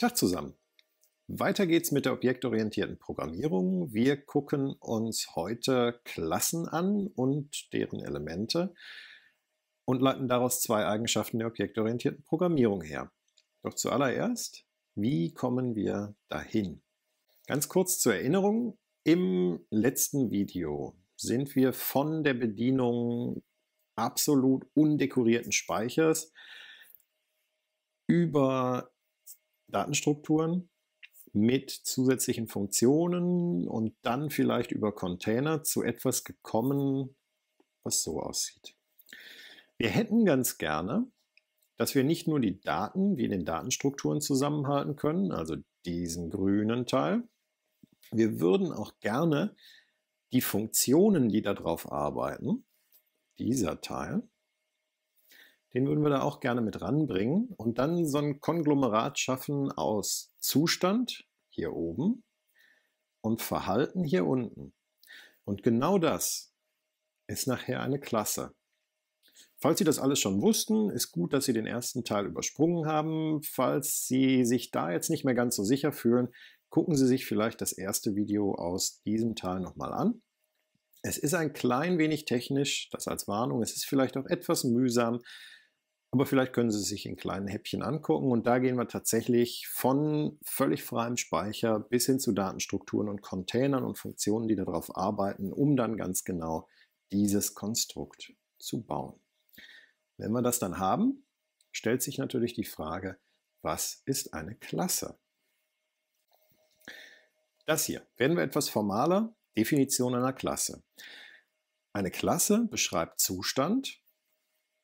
Tag zusammen. Weiter geht's mit der objektorientierten Programmierung. Wir gucken uns heute Klassen an und deren Elemente und leiten daraus zwei Eigenschaften der objektorientierten Programmierung her. Doch zuallererst, wie kommen wir dahin? Ganz kurz zur Erinnerung, im letzten Video sind wir von der Bedienung absolut undekorierten Speichers über Datenstrukturen mit zusätzlichen Funktionen und dann vielleicht über Container zu etwas gekommen, was so aussieht. Wir hätten ganz gerne, dass wir nicht nur die Daten wie in den Datenstrukturen zusammenhalten können, also diesen grünen Teil. Wir würden auch gerne die Funktionen, die darauf arbeiten, dieser Teil, den würden wir da auch gerne mit ranbringen und dann so ein Konglomerat schaffen aus Zustand hier oben und Verhalten hier unten. Und genau das ist nachher eine Klasse. Falls Sie das alles schon wussten, ist gut, dass Sie den ersten Teil übersprungen haben. Falls Sie sich da jetzt nicht mehr ganz so sicher fühlen, gucken Sie sich vielleicht das erste Video aus diesem Teil nochmal an. Es ist ein klein wenig technisch, das als Warnung. Es ist vielleicht auch etwas mühsam. Aber vielleicht können Sie sich in kleinen Häppchen angucken und da gehen wir tatsächlich von völlig freiem Speicher bis hin zu Datenstrukturen und Containern und Funktionen, die darauf arbeiten, um dann ganz genau dieses Konstrukt zu bauen. Wenn wir das dann haben, stellt sich natürlich die Frage, was ist eine Klasse? Das hier werden wir etwas formaler. Definition einer Klasse. Eine Klasse beschreibt Zustand,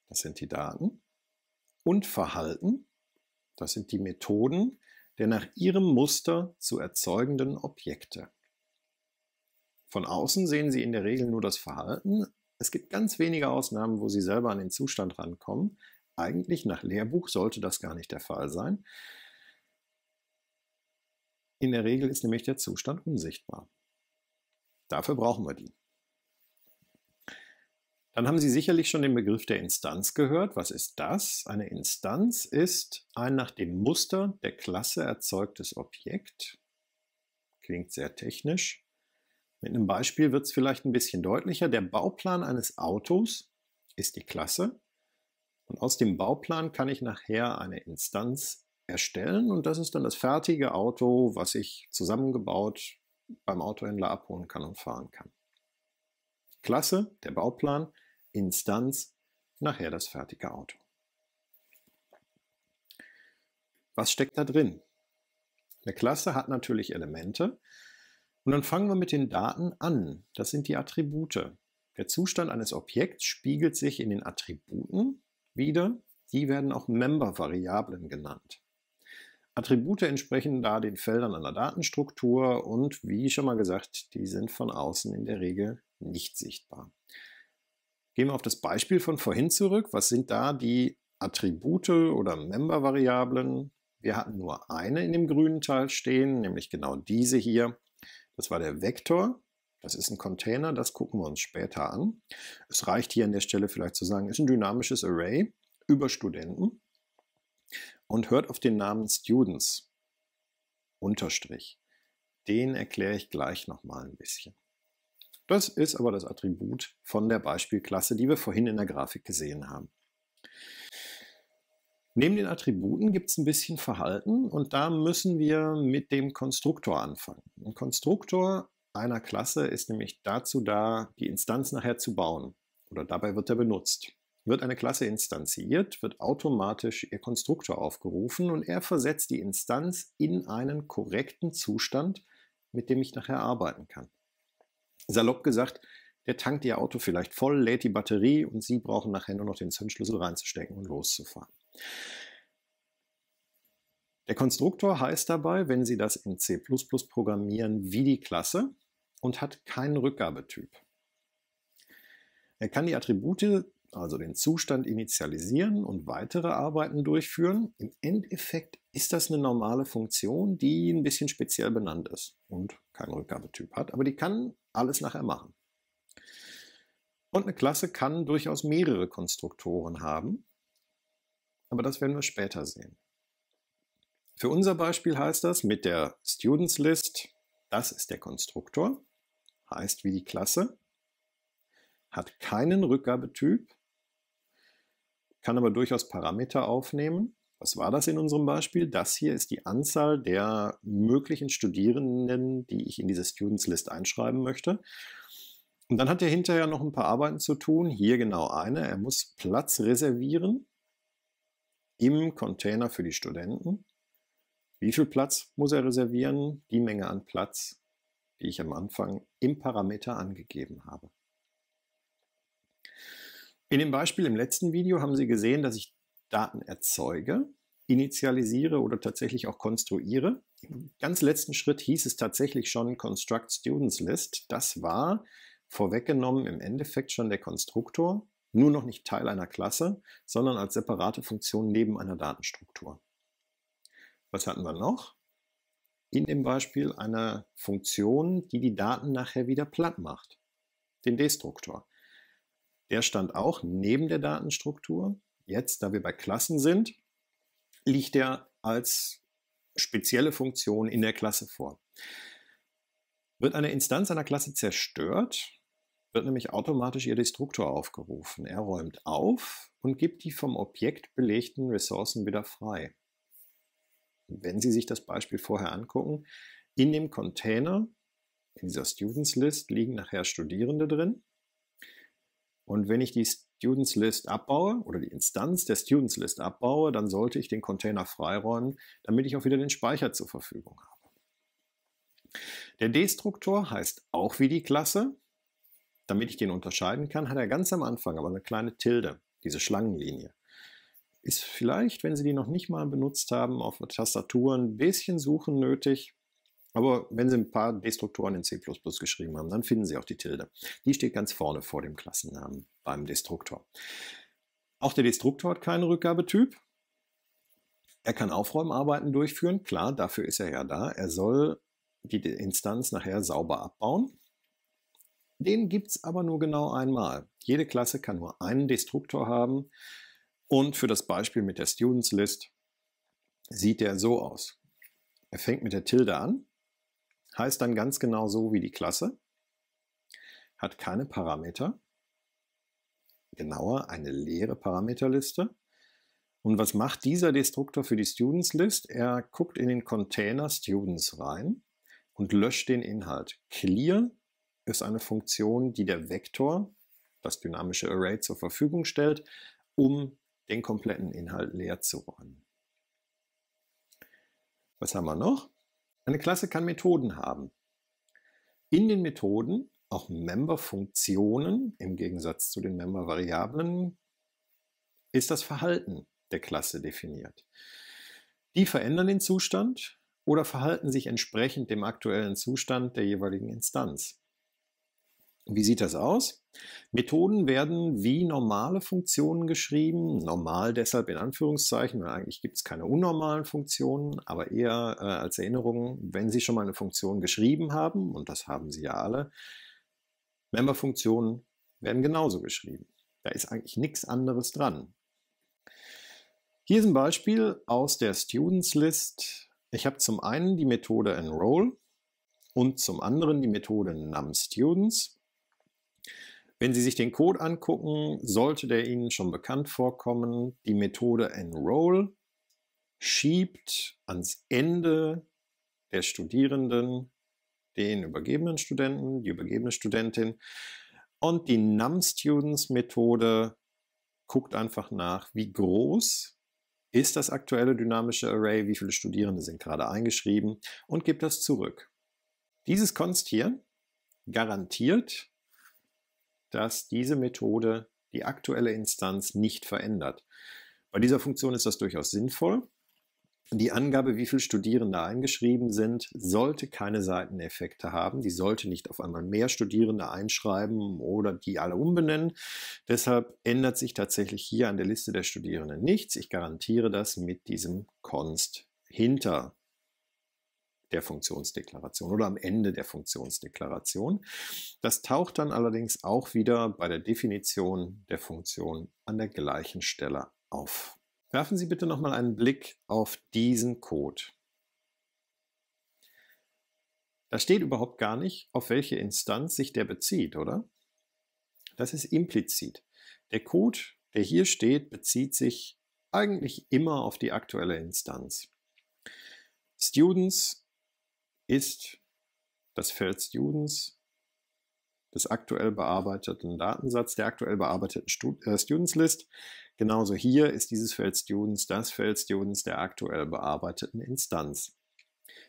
das sind die Daten, und Verhalten, das sind die Methoden der nach ihrem Muster zu erzeugenden Objekte. Von außen sehen sie in der Regel nur das Verhalten. Es gibt ganz wenige Ausnahmen, wo sie selber an den Zustand rankommen. Eigentlich nach Lehrbuch sollte das gar nicht der Fall sein. In der Regel ist nämlich der Zustand unsichtbar. Dafür brauchen wir die. Dann haben Sie sicherlich schon den Begriff der Instanz gehört. Was ist das? Eine Instanz ist ein nach dem Muster der Klasse erzeugtes Objekt. Klingt sehr technisch. Mit einem Beispiel wird es vielleicht ein bisschen deutlicher. Der Bauplan eines Autos ist die Klasse. Und aus dem Bauplan kann ich nachher eine Instanz erstellen. Und das ist dann das fertige Auto, was ich zusammengebaut beim Autohändler abholen kann und fahren kann. Klasse, der Bauplan, Instanz nachher das fertige Auto. Was steckt da drin? Eine Klasse hat natürlich Elemente. Und dann fangen wir mit den Daten an. Das sind die Attribute. Der Zustand eines Objekts spiegelt sich in den Attributen wieder. Die werden auch Member-Variablen genannt. Attribute entsprechen da den Feldern einer Datenstruktur und wie schon mal gesagt, die sind von außen in der Regel nicht sichtbar. Gehen wir auf das Beispiel von vorhin zurück. Was sind da die Attribute oder Member-Variablen? Wir hatten nur eine in dem grünen Teil stehen, nämlich genau diese hier. Das war der Vektor. Das ist ein Container, das gucken wir uns später an. Es reicht hier an der Stelle vielleicht zu sagen, ist ein dynamisches Array über Studenten und hört auf den Namen Students. Unterstrich. Den erkläre ich gleich nochmal ein bisschen. Das ist aber das Attribut von der Beispielklasse, die wir vorhin in der Grafik gesehen haben. Neben den Attributen gibt es ein bisschen Verhalten und da müssen wir mit dem Konstruktor anfangen. Ein Konstruktor einer Klasse ist nämlich dazu da, die Instanz nachher zu bauen oder dabei wird er benutzt. Wird eine Klasse instanziert, wird automatisch ihr Konstruktor aufgerufen und er versetzt die Instanz in einen korrekten Zustand, mit dem ich nachher arbeiten kann. Salopp gesagt, der tankt ihr Auto vielleicht voll, lädt die Batterie und sie brauchen nachher nur noch den Zündschlüssel reinzustecken und loszufahren. Der Konstruktor heißt dabei, wenn Sie das in C++ programmieren, wie die Klasse und hat keinen Rückgabetyp. Er kann die Attribute, also den Zustand initialisieren und weitere Arbeiten durchführen. Im Endeffekt ist das eine normale Funktion, die ein bisschen speziell benannt ist und keinen Rückgabetyp hat, aber die kann alles nachher machen. Und eine Klasse kann durchaus mehrere Konstruktoren haben, aber das werden wir später sehen. Für unser Beispiel heißt das mit der Students List, das ist der Konstruktor, heißt wie die Klasse, hat keinen Rückgabetyp, kann aber durchaus Parameter aufnehmen was war das in unserem Beispiel? Das hier ist die Anzahl der möglichen Studierenden, die ich in diese Students List einschreiben möchte. Und dann hat er hinterher noch ein paar Arbeiten zu tun. Hier genau eine. Er muss Platz reservieren im Container für die Studenten. Wie viel Platz muss er reservieren? Die Menge an Platz, die ich am Anfang im Parameter angegeben habe. In dem Beispiel im letzten Video haben Sie gesehen, dass ich Daten erzeuge, initialisiere oder tatsächlich auch konstruiere. Im ganz letzten Schritt hieß es tatsächlich schon Construct Students List. Das war vorweggenommen im Endeffekt schon der Konstruktor, nur noch nicht Teil einer Klasse, sondern als separate Funktion neben einer Datenstruktur. Was hatten wir noch? In dem Beispiel eine Funktion, die die Daten nachher wieder platt macht, den Destruktor. Der stand auch neben der Datenstruktur, Jetzt, da wir bei Klassen sind, liegt er als spezielle Funktion in der Klasse vor. Wird eine Instanz einer Klasse zerstört, wird nämlich automatisch ihr Destruktor aufgerufen. Er räumt auf und gibt die vom Objekt belegten Ressourcen wieder frei. Wenn Sie sich das Beispiel vorher angucken, in dem Container, in dieser Students List, liegen nachher Studierende drin. Und wenn ich die Students List abbaue oder die Instanz der Students List abbaue, dann sollte ich den Container freiräumen, damit ich auch wieder den Speicher zur Verfügung habe. Der Destruktor heißt auch wie die Klasse. Damit ich den unterscheiden kann, hat er ganz am Anfang aber eine kleine Tilde, diese Schlangenlinie. Ist vielleicht, wenn Sie die noch nicht mal benutzt haben, auf Tastaturen ein bisschen Suchen nötig, aber wenn Sie ein paar Destruktoren in C++ geschrieben haben, dann finden Sie auch die Tilde. Die steht ganz vorne vor dem Klassennamen beim Destruktor. Auch der Destruktor hat keinen Rückgabetyp. Er kann Aufräumarbeiten durchführen. Klar, dafür ist er ja da. Er soll die Instanz nachher sauber abbauen. Den gibt es aber nur genau einmal. Jede Klasse kann nur einen Destruktor haben. Und für das Beispiel mit der Students List sieht der so aus. Er fängt mit der Tilde an, heißt dann ganz genau so wie die Klasse, hat keine Parameter, genauer eine leere Parameterliste. Und was macht dieser Destruktor für die Students List? Er guckt in den Container Students rein und löscht den Inhalt. Clear ist eine Funktion, die der Vektor, das dynamische Array, zur Verfügung stellt, um den kompletten Inhalt leer zu räumen. Was haben wir noch? Eine Klasse kann Methoden haben. In den Methoden auch Member-Funktionen, im Gegensatz zu den Member-Variablen, ist das Verhalten der Klasse definiert. Die verändern den Zustand oder verhalten sich entsprechend dem aktuellen Zustand der jeweiligen Instanz. Wie sieht das aus? Methoden werden wie normale Funktionen geschrieben, normal deshalb in Anführungszeichen, weil eigentlich gibt es keine unnormalen Funktionen, aber eher äh, als Erinnerung, wenn Sie schon mal eine Funktion geschrieben haben, und das haben Sie ja alle, Memberfunktionen werden genauso geschrieben. Da ist eigentlich nichts anderes dran. Hier ist ein Beispiel aus der Students List. Ich habe zum einen die Methode Enroll und zum anderen die Methode NumStudents. Wenn Sie sich den Code angucken, sollte der Ihnen schon bekannt vorkommen. Die Methode Enroll schiebt ans Ende der Studierenden den übergebenen Studenten, die übergebene Studentin und die numstudents methode guckt einfach nach, wie groß ist das aktuelle dynamische Array, wie viele Studierende sind gerade eingeschrieben und gibt das zurück. Dieses Const hier garantiert, dass diese Methode die aktuelle Instanz nicht verändert. Bei dieser Funktion ist das durchaus sinnvoll. Die Angabe, wie viele Studierende eingeschrieben sind, sollte keine Seiteneffekte haben. Die sollte nicht auf einmal mehr Studierende einschreiben oder die alle umbenennen. Deshalb ändert sich tatsächlich hier an der Liste der Studierenden nichts. Ich garantiere das mit diesem const hinter der Funktionsdeklaration oder am Ende der Funktionsdeklaration. Das taucht dann allerdings auch wieder bei der Definition der Funktion an der gleichen Stelle auf. Werfen Sie bitte nochmal einen Blick auf diesen Code. Da steht überhaupt gar nicht, auf welche Instanz sich der bezieht, oder? Das ist implizit. Der Code, der hier steht, bezieht sich eigentlich immer auf die aktuelle Instanz. Students ist das Feld Students des aktuell bearbeiteten Datensatz, der aktuell bearbeiteten Stud äh, Students List. Genauso hier ist dieses Feld Students das Feld Students der aktuell bearbeiteten Instanz.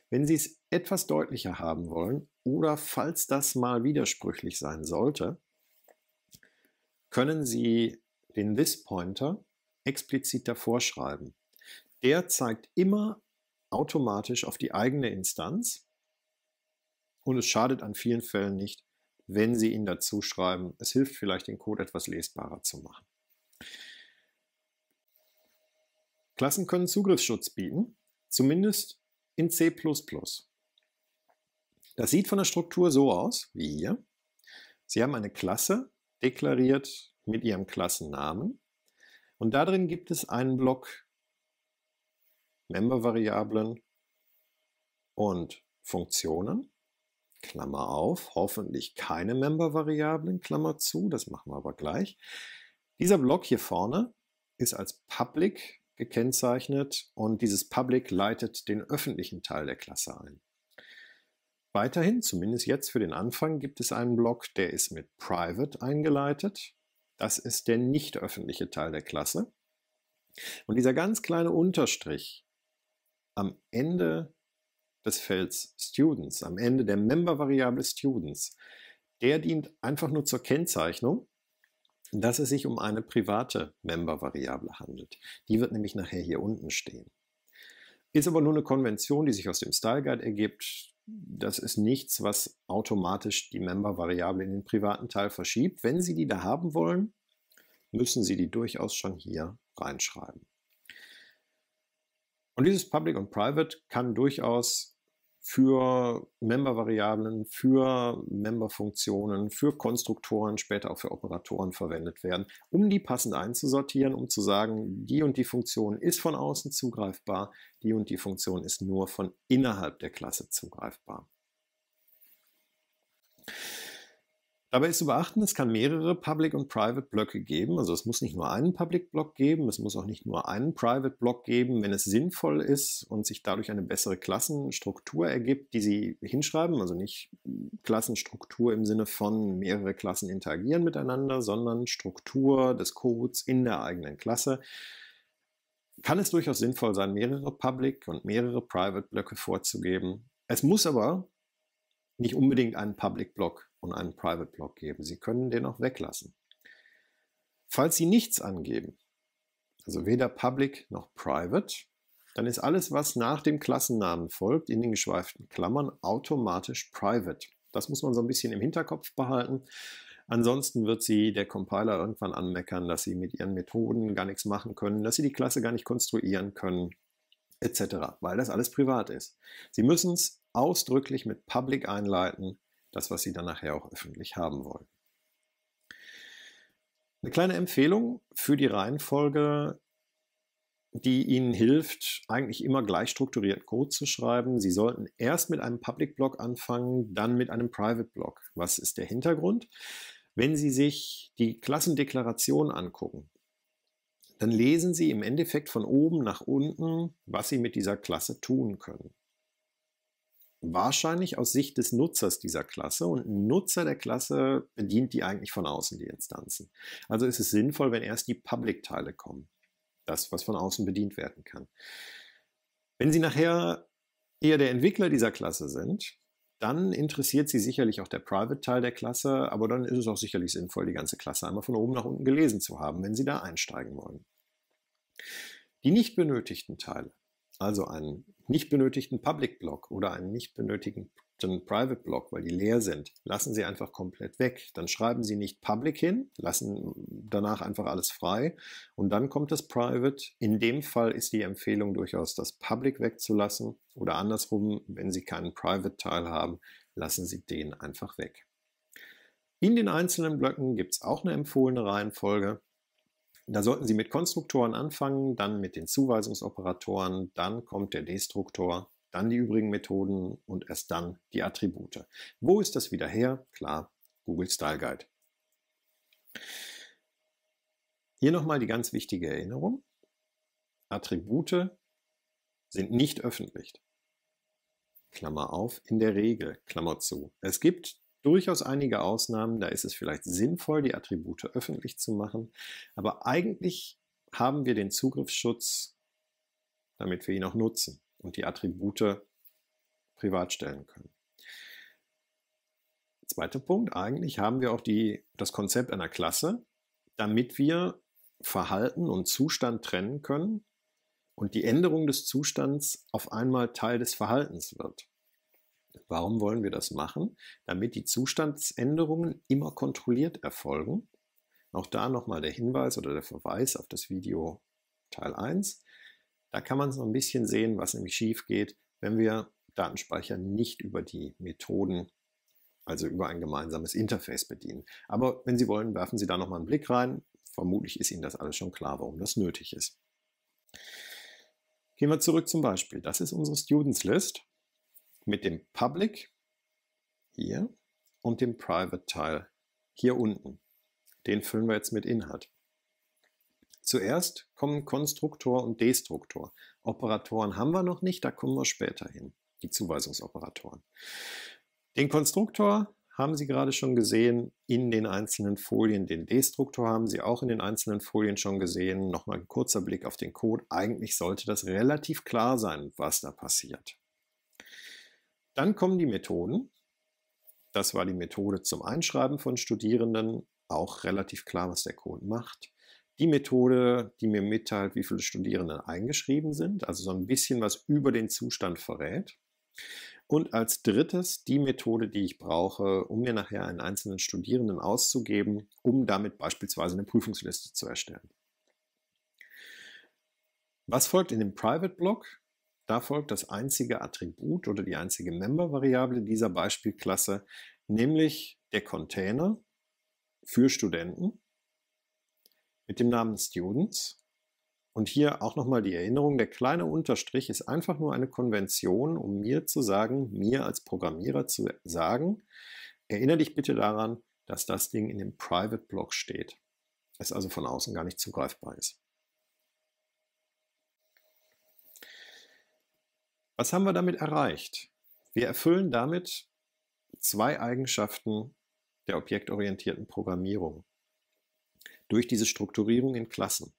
Wenn Sie es etwas deutlicher haben wollen oder falls das mal widersprüchlich sein sollte, können Sie den This-Pointer explizit davor schreiben. Der zeigt immer automatisch auf die eigene Instanz und es schadet an vielen Fällen nicht, wenn Sie ihn dazu schreiben. Es hilft vielleicht, den Code etwas lesbarer zu machen. Klassen können Zugriffsschutz bieten, zumindest in C++. Das sieht von der Struktur so aus, wie hier. Sie haben eine Klasse deklariert mit ihrem Klassennamen und darin gibt es einen Block Member-Variablen und Funktionen. Klammer auf, hoffentlich keine Member-Variablen, Klammer zu, das machen wir aber gleich. Dieser Block hier vorne ist als Public gekennzeichnet und dieses Public leitet den öffentlichen Teil der Klasse ein. Weiterhin, zumindest jetzt für den Anfang, gibt es einen Block, der ist mit Private eingeleitet. Das ist der nicht öffentliche Teil der Klasse. Und dieser ganz kleine Unterstrich am Ende des Felds Students, am Ende der Member-Variable Students, der dient einfach nur zur Kennzeichnung, dass es sich um eine private Member-Variable handelt. Die wird nämlich nachher hier unten stehen. Ist aber nur eine Konvention, die sich aus dem Style Guide ergibt. Das ist nichts, was automatisch die Member-Variable in den privaten Teil verschiebt. Wenn Sie die da haben wollen, müssen Sie die durchaus schon hier reinschreiben. Und dieses Public und Private kann durchaus für Member-Variablen, für Member-Funktionen, für Konstruktoren, später auch für Operatoren verwendet werden, um die passend einzusortieren, um zu sagen, die und die Funktion ist von außen zugreifbar, die und die Funktion ist nur von innerhalb der Klasse zugreifbar. Dabei ist zu beachten, es kann mehrere Public- und Private-Blöcke geben. Also es muss nicht nur einen Public-Block geben, es muss auch nicht nur einen Private-Block geben, wenn es sinnvoll ist und sich dadurch eine bessere Klassenstruktur ergibt, die Sie hinschreiben. Also nicht Klassenstruktur im Sinne von mehrere Klassen interagieren miteinander, sondern Struktur des Codes in der eigenen Klasse. Kann es durchaus sinnvoll sein, mehrere Public- und mehrere Private-Blöcke vorzugeben. Es muss aber nicht unbedingt einen Public-Block und einen Private Block geben. Sie können den auch weglassen. Falls Sie nichts angeben, also weder Public noch Private, dann ist alles, was nach dem Klassennamen folgt, in den geschweiften Klammern automatisch Private. Das muss man so ein bisschen im Hinterkopf behalten. Ansonsten wird sie der Compiler irgendwann anmeckern, dass sie mit ihren Methoden gar nichts machen können, dass sie die Klasse gar nicht konstruieren können, etc., weil das alles privat ist. Sie müssen es ausdrücklich mit Public einleiten, das, was sie dann nachher auch öffentlich haben wollen. Eine kleine Empfehlung für die Reihenfolge, die Ihnen hilft, eigentlich immer gleich strukturiert Code zu schreiben. Sie sollten erst mit einem Public Block anfangen, dann mit einem Private Block. Was ist der Hintergrund? Wenn Sie sich die Klassendeklaration angucken, dann lesen Sie im Endeffekt von oben nach unten, was Sie mit dieser Klasse tun können wahrscheinlich aus Sicht des Nutzers dieser Klasse und ein Nutzer der Klasse bedient die eigentlich von außen, die Instanzen. Also ist es sinnvoll, wenn erst die Public-Teile kommen. Das, was von außen bedient werden kann. Wenn Sie nachher eher der Entwickler dieser Klasse sind, dann interessiert Sie sicherlich auch der Private-Teil der Klasse, aber dann ist es auch sicherlich sinnvoll, die ganze Klasse einmal von oben nach unten gelesen zu haben, wenn Sie da einsteigen wollen. Die nicht benötigten Teile, also ein nicht benötigten Public Block oder einen nicht benötigten Private Block, weil die leer sind, lassen Sie einfach komplett weg. Dann schreiben Sie nicht Public hin, lassen danach einfach alles frei und dann kommt das Private. In dem Fall ist die Empfehlung durchaus, das Public wegzulassen oder andersrum, wenn Sie keinen Private Teil haben, lassen Sie den einfach weg. In den einzelnen Blöcken gibt es auch eine empfohlene Reihenfolge. Da sollten Sie mit Konstruktoren anfangen, dann mit den Zuweisungsoperatoren, dann kommt der Destruktor, dann die übrigen Methoden und erst dann die Attribute. Wo ist das wieder her? Klar, Google Style Guide. Hier nochmal die ganz wichtige Erinnerung. Attribute sind nicht öffentlich. Klammer auf, in der Regel, Klammer zu. Es gibt durchaus einige Ausnahmen, da ist es vielleicht sinnvoll, die Attribute öffentlich zu machen, aber eigentlich haben wir den Zugriffsschutz, damit wir ihn auch nutzen und die Attribute privat stellen können. Zweiter Punkt, eigentlich haben wir auch die, das Konzept einer Klasse, damit wir Verhalten und Zustand trennen können und die Änderung des Zustands auf einmal Teil des Verhaltens wird. Warum wollen wir das machen? Damit die Zustandsänderungen immer kontrolliert erfolgen. Auch da nochmal der Hinweis oder der Verweis auf das Video Teil 1. Da kann man so ein bisschen sehen, was nämlich schief geht, wenn wir Datenspeicher nicht über die Methoden, also über ein gemeinsames Interface bedienen. Aber wenn Sie wollen, werfen Sie da nochmal einen Blick rein. Vermutlich ist Ihnen das alles schon klar, warum das nötig ist. Gehen wir zurück zum Beispiel. Das ist unsere Students List mit dem Public hier und dem Private-Teil hier unten. Den füllen wir jetzt mit Inhalt. Zuerst kommen Konstruktor und Destruktor. Operatoren haben wir noch nicht, da kommen wir später hin, die Zuweisungsoperatoren. Den Konstruktor haben Sie gerade schon gesehen in den einzelnen Folien. Den Destruktor haben Sie auch in den einzelnen Folien schon gesehen. Nochmal ein kurzer Blick auf den Code. Eigentlich sollte das relativ klar sein, was da passiert. Dann kommen die Methoden. Das war die Methode zum Einschreiben von Studierenden. Auch relativ klar, was der Code macht. Die Methode, die mir mitteilt, wie viele Studierende eingeschrieben sind, also so ein bisschen was über den Zustand verrät. Und als drittes die Methode, die ich brauche, um mir nachher einen einzelnen Studierenden auszugeben, um damit beispielsweise eine Prüfungsliste zu erstellen. Was folgt in dem Private-Block? Da folgt das einzige Attribut oder die einzige Member-Variable dieser Beispielklasse, nämlich der Container für Studenten mit dem Namen Students. Und hier auch nochmal die Erinnerung, der kleine Unterstrich ist einfach nur eine Konvention, um mir zu sagen, mir als Programmierer zu sagen, erinnere dich bitte daran, dass das Ding in dem Private-Block steht. Es also von außen gar nicht zugreifbar ist. Was haben wir damit erreicht? Wir erfüllen damit zwei Eigenschaften der objektorientierten Programmierung. Durch diese Strukturierung in Klassen,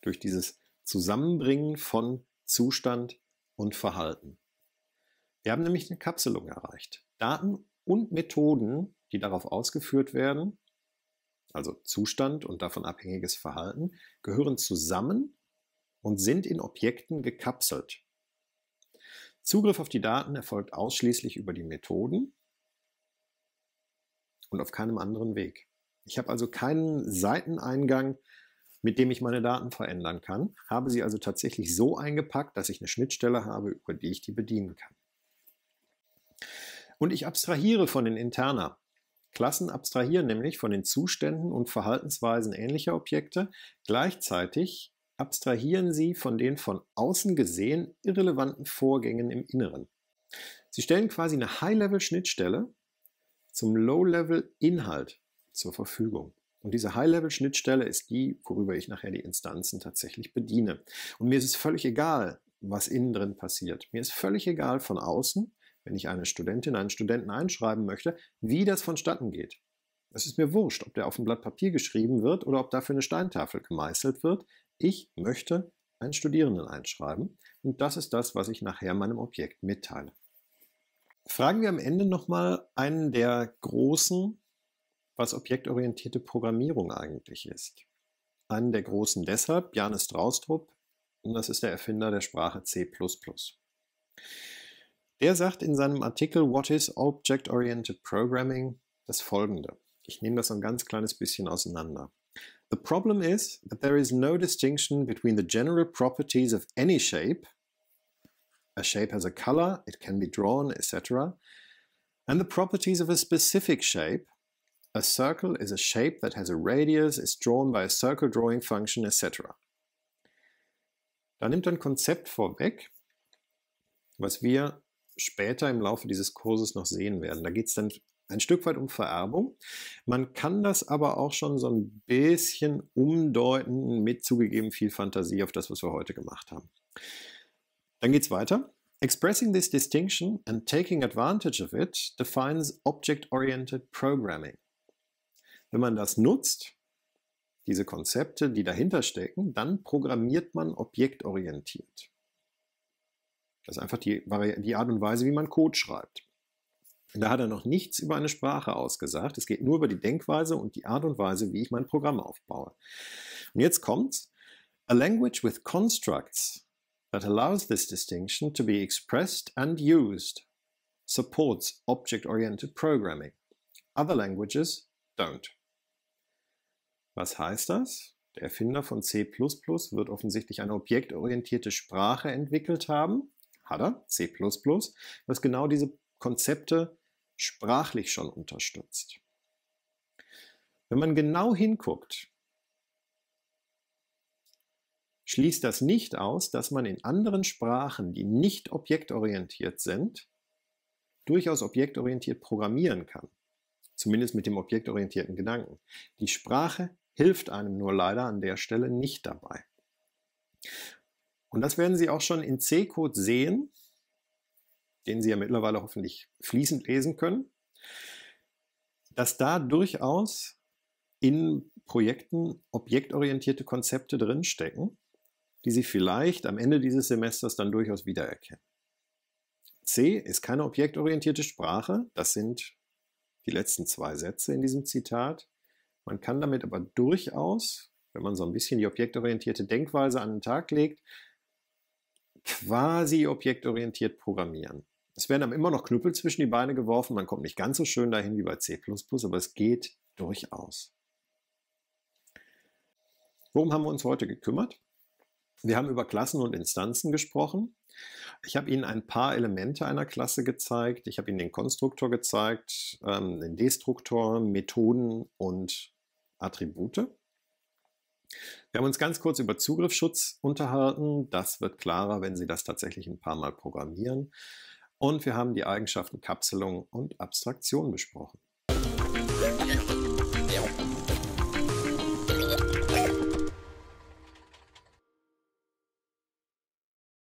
durch dieses Zusammenbringen von Zustand und Verhalten. Wir haben nämlich eine Kapselung erreicht. Daten und Methoden, die darauf ausgeführt werden, also Zustand und davon abhängiges Verhalten, gehören zusammen und sind in Objekten gekapselt. Zugriff auf die Daten erfolgt ausschließlich über die Methoden und auf keinem anderen Weg. Ich habe also keinen Seiteneingang, mit dem ich meine Daten verändern kann, habe sie also tatsächlich so eingepackt, dass ich eine Schnittstelle habe, über die ich die bedienen kann. Und ich abstrahiere von den Interna. Klassen abstrahieren nämlich von den Zuständen und Verhaltensweisen ähnlicher Objekte. Gleichzeitig abstrahieren sie von den von außen gesehen irrelevanten Vorgängen im Inneren. Sie stellen quasi eine High-Level-Schnittstelle zum Low-Level-Inhalt zur Verfügung. Und diese High-Level-Schnittstelle ist die, worüber ich nachher die Instanzen tatsächlich bediene. Und mir ist es völlig egal, was innen drin passiert. Mir ist völlig egal von außen, wenn ich eine Studentin, einen Studenten einschreiben möchte, wie das vonstatten geht. Es ist mir wurscht, ob der auf ein Blatt Papier geschrieben wird oder ob dafür eine Steintafel gemeißelt wird. Ich möchte einen Studierenden einschreiben und das ist das, was ich nachher meinem Objekt mitteile. Fragen wir am Ende nochmal einen der großen, was objektorientierte Programmierung eigentlich ist. Einen der großen deshalb, Janis Draustrup, und das ist der Erfinder der Sprache C++. Der sagt in seinem Artikel What is Object-Oriented Programming das folgende. Ich nehme das ein ganz kleines bisschen auseinander. The problem is that there is no distinction between the general properties of any shape, a shape has a color, it can be drawn, etc., and the properties of a specific shape, a circle is a shape that has a radius, is drawn by a circle drawing function, etc. Da nimmt ein Konzept vorweg, was wir später im Laufe dieses Kurses noch sehen werden. Da geht es dann ein Stück weit um Vererbung. Man kann das aber auch schon so ein bisschen umdeuten mit zugegeben viel Fantasie auf das, was wir heute gemacht haben. Dann geht es weiter. Expressing this distinction and taking advantage of it defines object-oriented programming. Wenn man das nutzt, diese Konzepte, die dahinter stecken, dann programmiert man objektorientiert. Das ist einfach die, die Art und Weise, wie man Code schreibt. Da hat er noch nichts über eine Sprache ausgesagt. Es geht nur über die Denkweise und die Art und Weise, wie ich mein Programm aufbaue. Und jetzt kommt's. A language with constructs that allows this distinction to be expressed and used supports object-oriented programming. Other languages don't. Was heißt das? Der Erfinder von C++ wird offensichtlich eine objektorientierte Sprache entwickelt haben. Hat er, C++, was genau diese Konzepte sprachlich schon unterstützt. Wenn man genau hinguckt, schließt das nicht aus, dass man in anderen Sprachen, die nicht objektorientiert sind, durchaus objektorientiert programmieren kann. Zumindest mit dem objektorientierten Gedanken. Die Sprache hilft einem nur leider an der Stelle nicht dabei. Und das werden Sie auch schon in C-Code sehen, den Sie ja mittlerweile hoffentlich fließend lesen können, dass da durchaus in Projekten objektorientierte Konzepte drinstecken, die Sie vielleicht am Ende dieses Semesters dann durchaus wiedererkennen. C ist keine objektorientierte Sprache, das sind die letzten zwei Sätze in diesem Zitat. Man kann damit aber durchaus, wenn man so ein bisschen die objektorientierte Denkweise an den Tag legt, quasi objektorientiert programmieren. Es werden aber immer noch Knüppel zwischen die Beine geworfen. Man kommt nicht ganz so schön dahin wie bei C, aber es geht durchaus. Worum haben wir uns heute gekümmert? Wir haben über Klassen und Instanzen gesprochen. Ich habe Ihnen ein paar Elemente einer Klasse gezeigt. Ich habe Ihnen den Konstruktor gezeigt, ähm, den Destruktor, Methoden und Attribute. Wir haben uns ganz kurz über Zugriffsschutz unterhalten. Das wird klarer, wenn Sie das tatsächlich ein paar Mal programmieren. Und wir haben die Eigenschaften Kapselung und Abstraktion besprochen.